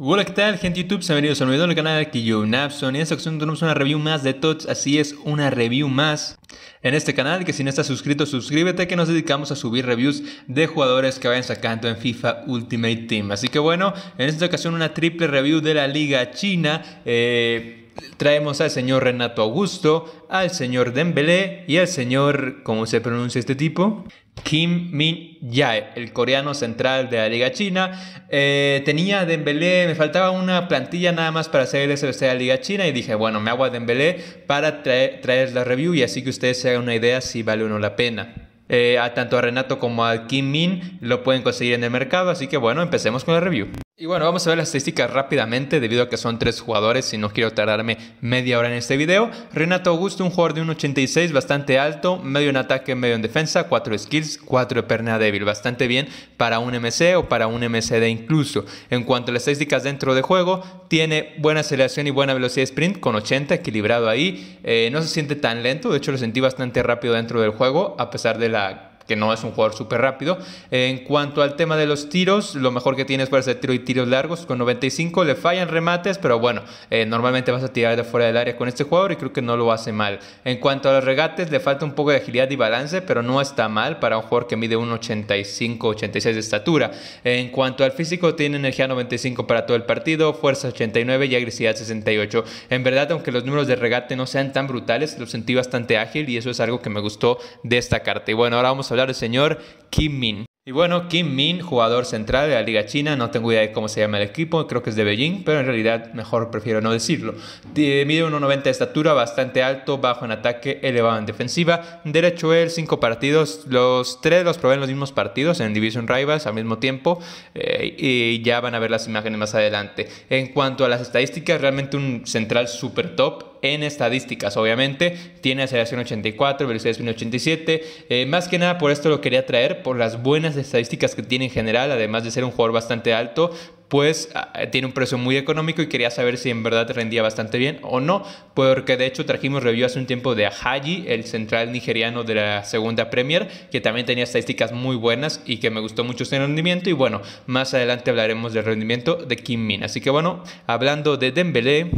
Hola, ¿qué tal, gente YouTube? Bienvenidos a un nuevo video el canal, de yo, Napson. Y en esta ocasión tenemos una review más de TOTS, así es, una review más en este canal. Que si no estás suscrito, suscríbete, que nos dedicamos a subir reviews de jugadores que vayan sacando en FIFA Ultimate Team. Así que bueno, en esta ocasión una triple review de la Liga China. Eh traemos al señor Renato Augusto, al señor Dembélé y al señor, ¿cómo se pronuncia este tipo? Kim Min Jae, el coreano central de la Liga China. Eh, tenía Dembélé, me faltaba una plantilla nada más para hacer el SBC de la Liga China y dije, bueno, me hago a Dembélé para traer, la review y así que ustedes se hagan una idea si vale o no la pena. Eh, a tanto a Renato como a Kim Min lo pueden conseguir en el mercado, así que bueno, empecemos con la review. Y bueno, vamos a ver las estadísticas rápidamente debido a que son tres jugadores y no quiero tardarme media hora en este video. Renato Augusto, un jugador de 1.86, bastante alto, medio en ataque, medio en defensa, cuatro skills, cuatro de perna débil, bastante bien para un MC o para un MCD incluso. En cuanto a las estadísticas dentro de juego, tiene buena aceleración y buena velocidad de sprint con 80, equilibrado ahí. Eh, no se siente tan lento, de hecho lo sentí bastante rápido dentro del juego a pesar de la que no es un jugador súper rápido. En cuanto al tema de los tiros, lo mejor que tiene es para hacer tiro y tiros largos con 95. Le fallan remates, pero bueno, eh, normalmente vas a tirar de fuera del área con este jugador y creo que no lo hace mal. En cuanto a los regates, le falta un poco de agilidad y balance, pero no está mal para un jugador que mide un 85 86 de estatura. En cuanto al físico, tiene energía 95 para todo el partido, fuerza 89 y agresividad 68. En verdad, aunque los números de regate no sean tan brutales, lo sentí bastante ágil y eso es algo que me gustó destacarte. Y bueno, ahora vamos a hablar señor Kim Min. Y bueno, Kim Min, jugador central de la Liga China, no tengo idea de cómo se llama el equipo, creo que es de Beijing, pero en realidad mejor prefiero no decirlo. mide 1,90 de estatura, bastante alto, bajo en ataque, elevado en defensiva. Derecho él, cinco partidos, los tres los probé en los mismos partidos, en Division Rivals al mismo tiempo, eh, y ya van a ver las imágenes más adelante. En cuanto a las estadísticas, realmente un central super top en estadísticas, obviamente. Tiene aceleración 84, velocidad 1087, 87. Eh, más que nada por esto lo quería traer, por las buenas estadísticas que tiene en general, además de ser un jugador bastante alto, pues ah, tiene un precio muy económico y quería saber si en verdad rendía bastante bien o no, porque de hecho trajimos review hace un tiempo de Ahaji, el central nigeriano de la segunda Premier, que también tenía estadísticas muy buenas y que me gustó mucho su rendimiento y bueno, más adelante hablaremos del rendimiento de Kim Min. Así que bueno, hablando de Dembélé,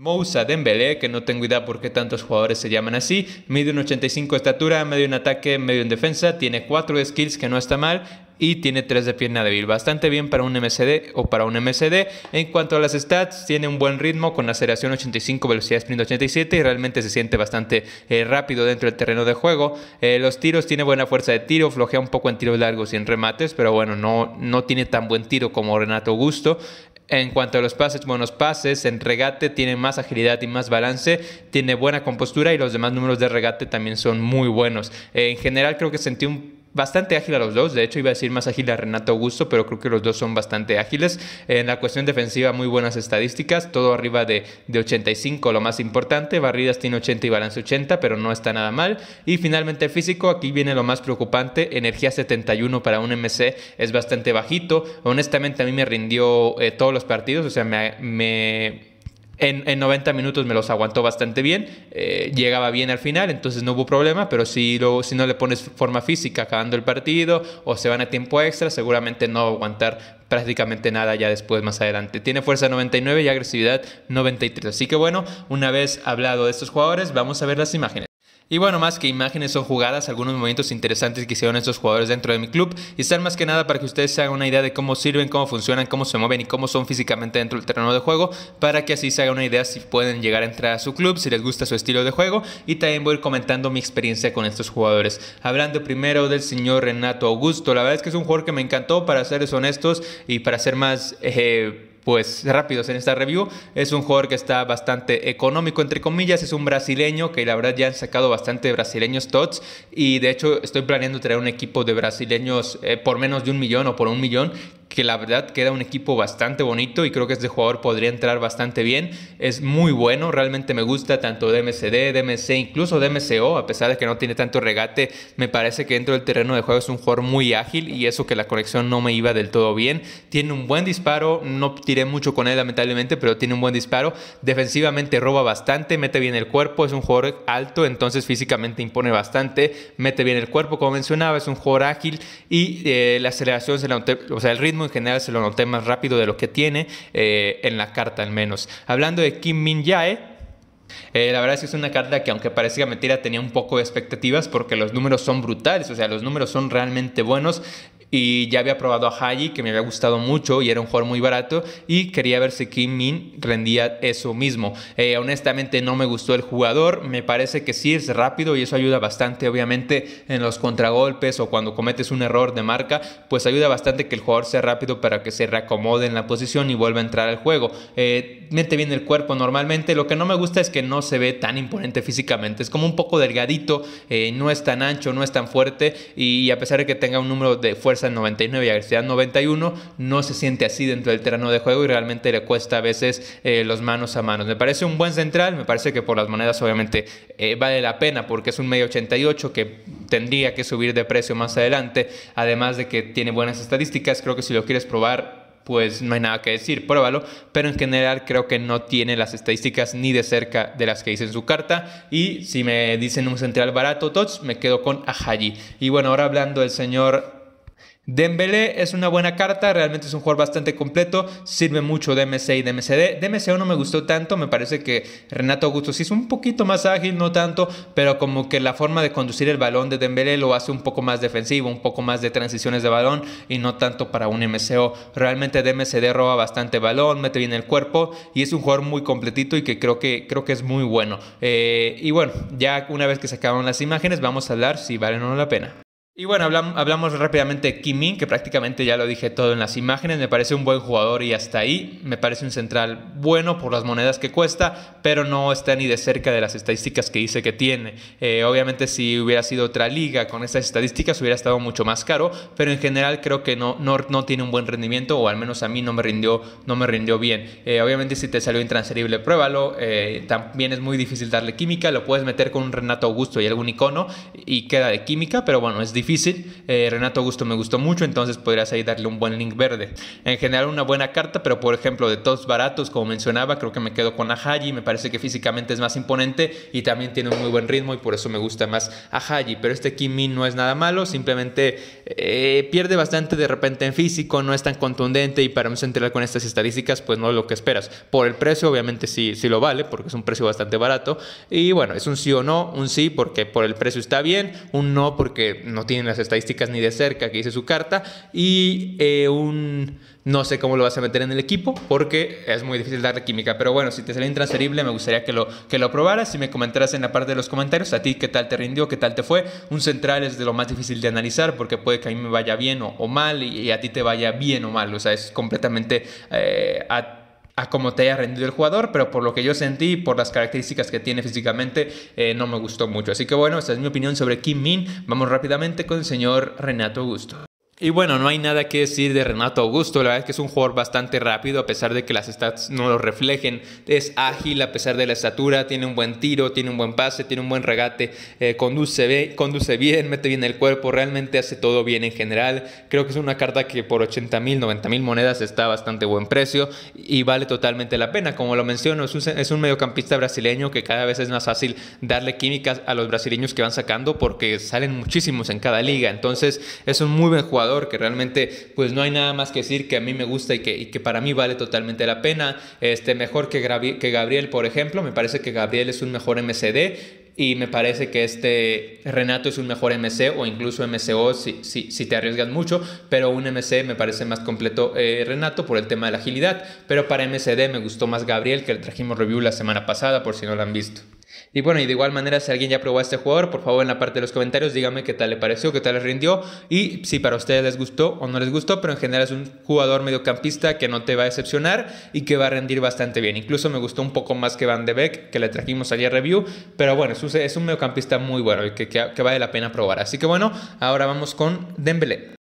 Moussa Dembélé, que no tengo idea por qué tantos jugadores se llaman así, mide un 85 de estatura, medio en ataque, medio en defensa, tiene 4 skills que no está mal, y tiene 3 de pierna débil. Bastante bien para un MCD o para un MCD. En cuanto a las stats, tiene un buen ritmo con aceleración 85, velocidad sprint 87 y realmente se siente bastante eh, rápido dentro del terreno de juego. Eh, los tiros tiene buena fuerza de tiro, flojea un poco en tiros largos y en remates, pero bueno, no, no tiene tan buen tiro como Renato Augusto. En cuanto a los pases, buenos pases, en regate tiene más agilidad y más balance, tiene buena compostura y los demás números de regate también son muy buenos. Eh, en general creo que sentí un bastante ágil a los dos. De hecho, iba a decir más ágil a Renato Augusto, pero creo que los dos son bastante ágiles. En la cuestión defensiva, muy buenas estadísticas. Todo arriba de, 85, lo más importante. Barridas tiene 80 y balance 80, pero no está nada mal. Y finalmente físico, aquí viene lo más preocupante. Energía 71 para un MC es bastante bajito. Honestamente, a mí me rindió eh, todos los partidos. O sea, me en, 90 minutos me los aguantó bastante bien, eh, llegaba bien al final, entonces no hubo problema, pero si, si no le pones forma física acabando el partido o se van a tiempo extra, seguramente no va a aguantar prácticamente nada ya después más adelante. Tiene fuerza 99 y agresividad 93. Así que bueno, una vez hablado de estos jugadores, vamos a ver las imágenes. Y bueno, más que imágenes o jugadas, algunos movimientos interesantes que hicieron estos jugadores dentro de mi club y están más que nada para que ustedes se hagan una idea de cómo sirven, cómo funcionan, cómo se mueven y cómo son físicamente dentro del terreno de juego, para que así se hagan una idea si pueden llegar a entrar a su club, si les gusta su estilo de juego y también voy a ir comentando mi experiencia con estos jugadores. Hablando primero del señor Renato Augusto, la verdad es que es un jugador que me encantó, para serles honestos y para ser más... Eh, pues rápidos en esta review. Es un jugador que está bastante económico, entre comillas. Es un brasileño que la verdad ya han sacado bastante brasileños tots. Y de hecho estoy planeando traer un equipo de brasileños eh, por menos de un millón o por un millón que la verdad queda un equipo bastante bonito y creo que este jugador podría entrar bastante bien. Es muy bueno, realmente me gusta tanto DMCD, DMC, incluso DMCO, a pesar de que no tiene tanto regate, me parece que dentro del terreno de juego es un jugador muy ágil y eso que la conexión no me iba del todo bien. Tiene un buen disparo, no tiré mucho con él lamentablemente, pero tiene un buen disparo. Defensivamente roba bastante, mete bien el cuerpo, es un jugador alto, entonces físicamente impone bastante, mete bien el cuerpo, como mencionaba, es un jugador ágil y eh, la aceleración, se la, o sea, el ritmo en general se lo noté más rápido de lo que tiene eh, en la carta al menos. Hablando de Kim Min Jae, eh, la verdad es que es una carta que aunque parecía mentira tenía un poco de expectativas porque los números son brutales, o sea, los números son realmente buenos y ya había probado a Haji, que me había gustado mucho y era un jugador muy barato, y quería ver si Kim Min rendía eso mismo. Eh, honestamente no me gustó el jugador, me parece que sí es rápido y eso ayuda bastante, obviamente, en los contragolpes o cuando cometes un error de marca, pues ayuda bastante que el jugador sea rápido para que se reacomode en la posición y vuelva a entrar al juego. Eh, mete bien el cuerpo normalmente, lo que no me gusta es que no se ve tan imponente físicamente, es como un poco delgadito, eh, no es tan ancho, no es tan fuerte y a pesar de que tenga un número de fuerza en 99 y agresividad 91, no se siente así dentro del terreno de juego y realmente le cuesta a veces eh, los manos a manos. Me parece un buen central, me parece que por las monedas obviamente eh, vale la pena porque es un medio 88 que tendría que subir de precio más adelante, además de que tiene buenas estadísticas, creo que si lo quieres probar pues no hay nada que decir, pruébalo, pero en general creo que no tiene las estadísticas ni de cerca de las que dice en su carta y si me dicen un central barato, Tots, me quedo con Ajayi. Y bueno, ahora hablando del señor Dembélé es una buena carta, realmente es un jugador bastante completo, sirve mucho de DMC y DMCD. DMCO no me gustó tanto, me parece que Renato Augusto sí es un poquito más ágil, no tanto, pero como que la forma de conducir el balón de Dembélé lo hace un poco más defensivo, un poco más de transiciones de balón y no tanto para un MCO. Realmente DMCD roba bastante balón, mete bien el cuerpo y es un jugador muy completito y que creo que, creo que es muy bueno. Eh, y bueno, ya una vez que se acabaron las imágenes, vamos a hablar si valen o no la pena. Y bueno, hablamos, rápidamente de Kimin, que prácticamente ya lo dije todo en las imágenes. Me parece un buen jugador y hasta ahí. Me parece un central bueno por las monedas que cuesta, pero no está ni de cerca de las estadísticas que dice que tiene. Eh, obviamente, si hubiera sido otra liga con estas estadísticas, hubiera estado mucho más caro, pero en general creo que no, no, no tiene un buen rendimiento, o al menos a mí no me rindió, no me rindió bien. Eh, obviamente, si te salió intransferible, pruébalo. Eh, también es muy difícil darle química. Lo puedes meter con un Renato Augusto y algún icono y queda de química, pero bueno, es difícil eh, Renato Augusto me gustó mucho, entonces podrías ahí darle un buen link verde. En general una buena carta, pero por ejemplo de todos baratos, como mencionaba, creo que me quedo con Ajayi, me parece que físicamente es más imponente y también tiene un muy buen ritmo y por eso me gusta más Ajayi. Pero este Kimi no es nada malo, simplemente eh, pierde bastante de repente en físico, no es tan contundente y para no central con estas estadísticas pues no es lo que esperas. Por el precio obviamente sí, sí lo vale, porque es un precio bastante barato. Y bueno, es un sí o no, un sí porque por el precio está bien, un no porque no tiene ni las estadísticas ni de cerca que hice su carta y eh, un no sé cómo lo vas a meter en el equipo porque es muy difícil darle química. Pero bueno, si te sale intransferible, me gustaría que lo, que lo probaras y me comentaras en la parte de los comentarios a ti qué tal te rindió, qué tal te fue. Un central es de lo más difícil de analizar porque puede que a mí me vaya bien o, mal y, a ti te vaya bien o mal. O sea, es completamente eh, a a cómo te haya rendido el jugador, pero por lo que yo sentí, por las características que tiene físicamente, eh, no me gustó mucho. Así que bueno, esta es mi opinión sobre Kim Min. Vamos rápidamente con el señor Renato Augusto. Y bueno, no hay nada que decir de Renato Augusto. La verdad es que es un jugador bastante rápido, a pesar de que las stats no lo reflejen. Es ágil a pesar de la estatura, tiene un buen tiro, tiene un buen pase, tiene un buen regate, eh, conduce, bien, conduce bien, mete bien el cuerpo, realmente hace todo bien en general. Creo que es una carta que por 80 mil, 90 mil monedas está bastante buen precio y vale totalmente la pena. Como lo menciono, es un, es un mediocampista brasileño que cada vez es más fácil darle químicas a los brasileños que van sacando porque salen muchísimos en cada liga. Entonces, es un muy buen jugador que realmente pues no hay nada más que decir que a mí me gusta y que, para mí vale totalmente la pena. Este, mejor que, que Gabriel, por ejemplo, me parece que Gabriel es un mejor MCD y me parece que este Renato es un mejor MC o incluso MCO si, si, te arriesgas mucho, pero un MC me parece más completo eh, Renato por el tema de la agilidad, pero para MCD me gustó más Gabriel que le trajimos review la semana pasada por si no lo han visto. Y bueno, y de igual manera, si alguien ya probó a este jugador, por favor en la parte de los comentarios dígame qué tal le pareció, qué tal le rindió y si para ustedes les gustó o no les gustó, pero en general es un jugador mediocampista que no te va a decepcionar y que va a rendir bastante bien. Incluso me gustó un poco más que Van de Beek, que le trajimos ayer review, pero bueno, es un, es un mediocampista muy bueno y que, que vale la pena probar. Así que bueno, ahora vamos con Dembélé.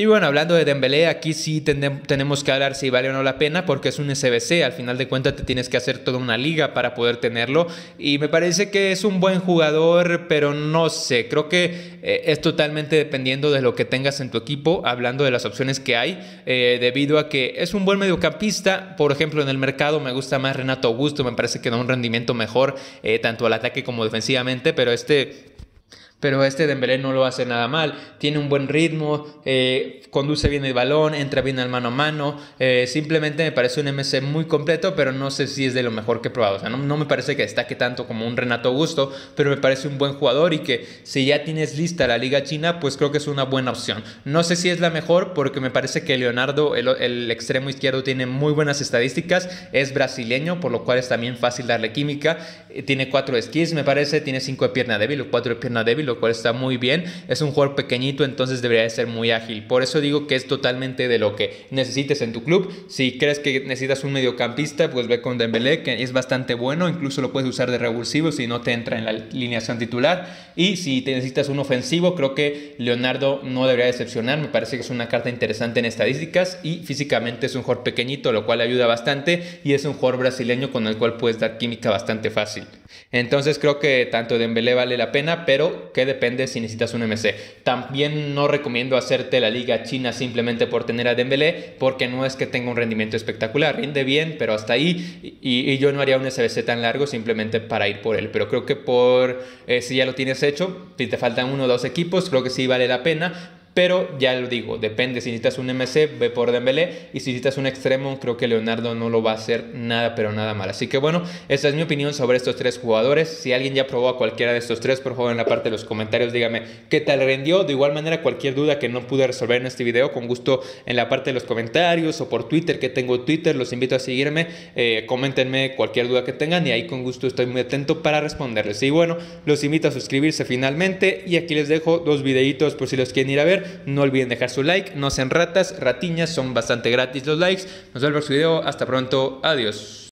Y bueno, hablando de Dembélé, aquí sí tenemos que hablar si vale o no la pena, porque es un SBC, al final de cuentas te tienes que hacer toda una liga para poder tenerlo, y me parece que es un buen jugador, pero no sé, creo que eh, es totalmente dependiendo de lo que tengas en tu equipo, hablando de las opciones que hay, eh, debido a que es un buen mediocampista, por ejemplo, en el mercado me gusta más Renato Augusto, me parece que da un rendimiento mejor, eh, tanto al ataque como defensivamente, pero este pero este Dembélé no lo hace nada mal, tiene un buen ritmo, eh, conduce bien el balón, entra bien al mano a mano, eh, simplemente me parece un MC muy completo, pero no sé si es de lo mejor que he probado, o sea, no, me parece que destaque tanto como un Renato Augusto, pero me parece un buen jugador y que si ya tienes lista la liga china, pues creo que es una buena opción. No sé si es la mejor porque me parece que Leonardo, el, extremo izquierdo, tiene muy buenas estadísticas, es brasileño, por lo cual es también fácil darle química, eh, tiene cuatro esquís, me parece, tiene cinco de pierna débil o cuatro de pierna débil, lo cual está muy bien. Es un jugador pequeñito, entonces debería de ser muy ágil. Por eso digo que es totalmente de lo que necesites en tu club. Si crees que necesitas un mediocampista, pues ve con Dembélé, que es bastante bueno, incluso lo puedes usar de revulsivo si no te entra en la alineación titular. Y si te necesitas un ofensivo, creo que Leonardo no debería decepcionar, me parece que es una carta interesante en estadísticas y físicamente es un jugador pequeñito, lo cual ayuda bastante y es un jugador brasileño con el cual puedes dar química bastante fácil. Entonces creo que tanto Dembélé vale la pena, pero depende si necesitas un MC. También no recomiendo hacerte la liga china simplemente por tener a Dembélé, porque no es que tenga un rendimiento espectacular. Rinde bien, pero hasta ahí. Y, yo no haría un SBC tan largo simplemente para ir por él. Pero creo que por eh, si ya lo tienes hecho, si te faltan uno o dos equipos, creo que sí vale la pena. Pero ya lo digo, depende. Si necesitas un MC, ve por Dembélé. Y si necesitas un extremo, creo que Leonardo no lo va a hacer nada, pero nada mal. Así que bueno, esa es mi opinión sobre estos tres jugadores. Si alguien ya probó a cualquiera de estos tres, por favor en la parte de los comentarios dígame qué tal rendió. De igual manera, cualquier duda que no pude resolver en este video, con gusto en la parte de los comentarios o por Twitter, que tengo Twitter, los invito a seguirme. Eh, coméntenme cualquier duda que tengan y ahí con gusto estoy muy atento para responderles. Y bueno, los invito a suscribirse finalmente. Y aquí les dejo dos videitos por si los quieren ir a ver. No olviden dejar su like, no sean ratas, ratiñas, son bastante gratis los likes. Nos vemos en el video, hasta pronto, adiós.